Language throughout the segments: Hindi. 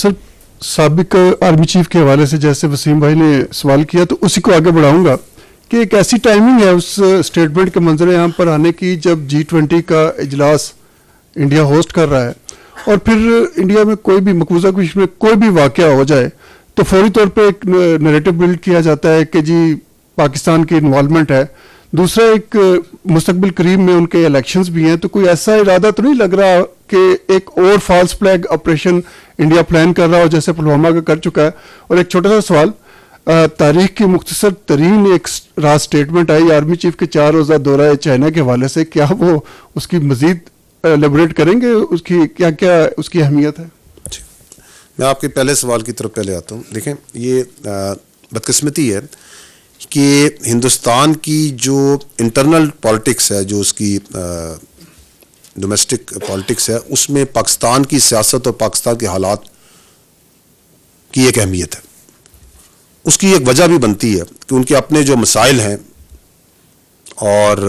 सर सबक आर्मी चीफ के हवाले से जैसे वसीम भाई ने सवाल किया तो उसी को आगे बढ़ाऊंगा कि एक ऐसी टाइमिंग है उस स्टेटमेंट के मंजर यहाँ पर आने की जब जी ट्वेंटी का इजलास इंडिया होस्ट कर रहा है और फिर इंडिया में कोई भी मकबूजा कुछ में कोई भी वाक़ हो जाए तो फौरी तौर पर एक नरेटिव बिल्ड किया जाता है कि जी पाकिस्तान की इन्वॉलमेंट है दूसरा एक मुस्तबिल करीब में उनके इलेक्शंस भी हैं तो कोई ऐसा इरादा तो नहीं लग रहा कि एक और false flag operation India plan कर रहा हो जैसे पुलवामा का कर चुका है और एक छोटा सा सवाल तारीख की मुख्तसर तरीन एक रात स्टेटमेंट आई आर्मी चीफ के चार रोज़ा दौरा चाइना के हवाले से क्या वो उसकी मजीद एलेबरेट करेंगे उसकी क्या क्या उसकी अहमियत है मैं आपके पहले सवाल की तरफ पहले आता हूँ देखें ये बदकस्मती है कि हिंदुस्तान की जो इंटरनल पॉलिटिक्स है जो उसकी डोमेस्टिक पॉलिटिक्स है उसमें पाकिस्तान की सियासत और पाकिस्तान के हालात की एक अहमियत है उसकी एक वजह भी बनती है कि उनके अपने जो मसाइल हैं और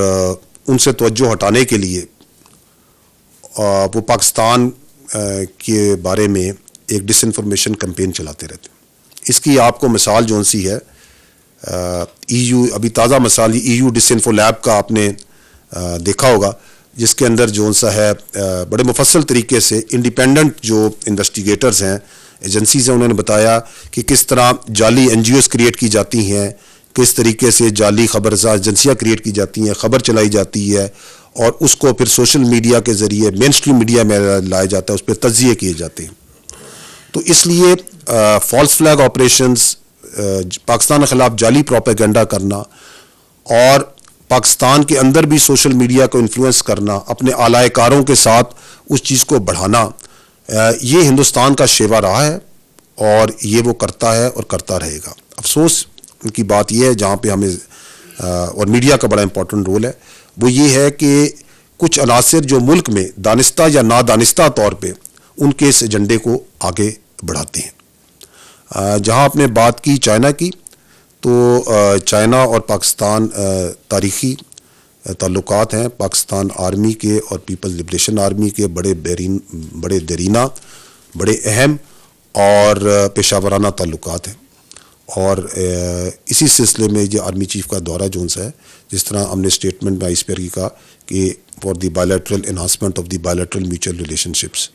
उनसे तोज्जो हटाने के लिए वो पाकिस्तान के बारे में एक डिसइंफॉर्मेशन कैंपेन चलाते रहते हैं इसकी आपको मिसाल जौन सी है ईयू e अभी ताज़ा मसाल ईयू डिसइनफो लैब का आपने आ, देखा होगा जिसके अंदर जो सा है आ, बड़े मुफसल तरीके से इंडिपेंडेंट जो इन्वेस्टिगेटर्स हैं एजेंसीज हैं उन्होंने बताया कि किस तरह जाली एन क्रिएट की जाती हैं किस तरीके से जाली खबर एजेंसियाँ क्रिएट की जाती हैं खबर चलाई जाती है और उसको फिर सोशल मीडिया के ज़रिए मेन स्ट्रीम मीडिया में लाया जाता है उस पर तजिए किए जाते हैं तो इसलिए फॉल्स फ्लैग ऑपरेशंस पाकिस्तान के ख़िलाफ़ जाली प्रोपेगेंडा करना और पाकिस्तान के अंदर भी सोशल मीडिया को इन्फ्लुएंस करना अपने आलायकारों के साथ उस चीज़ को बढ़ाना ये हिंदुस्तान का शेवा रहा है और ये वो करता है और करता रहेगा अफसोस की बात यह है जहाँ पे हमें और मीडिया का बड़ा इम्पोर्टेंट रोल है वो ये है कि कुछ अनासर जो मुल्क में दानिस्ता या नादानिस्ता तौर पे उनके इस एजेंडे को आगे बढ़ाते हैं जहाँ आपने बात की चाइना की तो चाइना और पाकिस्तान तारीखी ताल्लुक हैं पाकिस्तान आर्मी के और पीपल्स लिब्रेशन आर्मी के बड़े बेरीन बड़े देरीना बड़े अहम और पेशावराना ताल्लुक हैं और इसी सिलसिले में ये आर्मी चीफ का दौरा जो है जिस तरह हमने स्टेटमेंट में आइस स्पेयर की कहा कि for the bilateral enhancement of the bilateral mutual relationships